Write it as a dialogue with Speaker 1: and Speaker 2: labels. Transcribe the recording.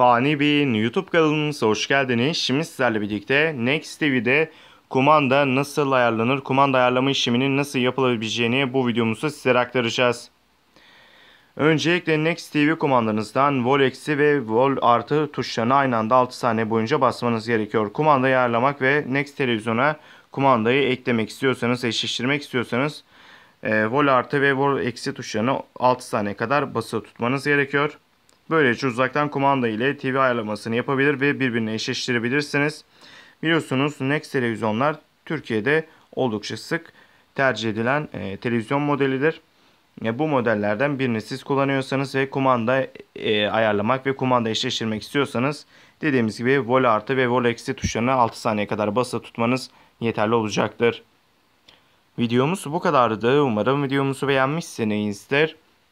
Speaker 1: Fani Bey'in YouTube kanalımıza hoş geldiniz. Şimdi sizlerle birlikte Next TV'de kumanda nasıl ayarlanır, kumanda ayarlama işleminin nasıl yapılabileceğini bu videomuzda sizlere aktaracağız. Öncelikle Next TV kumandanızdan Vol eksi ve Vol artı tuşlarını aynı anda 6 saniye boyunca basmanız gerekiyor. Kumandayı ayarlamak ve Next televizyona kumandayı eklemek istiyorsanız, eşleştirmek istiyorsanız e, Vol artı ve Vol eksi tuşlarını 6 saniye kadar basılı tutmanız gerekiyor. Böylece uzaktan kumanda ile TV ayarlamasını yapabilir ve birbirine eşleştirebilirsiniz. Biliyorsunuz Next televizyonlar Türkiye'de oldukça sık tercih edilen e, televizyon modelidir. E, bu modellerden birini siz kullanıyorsanız ve kumanda e, ayarlamak ve kumanda eşleştirmek istiyorsanız dediğimiz gibi vol artı ve vol eksi tuşlarını 6 saniye kadar basılı tutmanız yeterli olacaktır. Videomuz bu kadardı. Umarım videomuzu beğenmişsinizdir.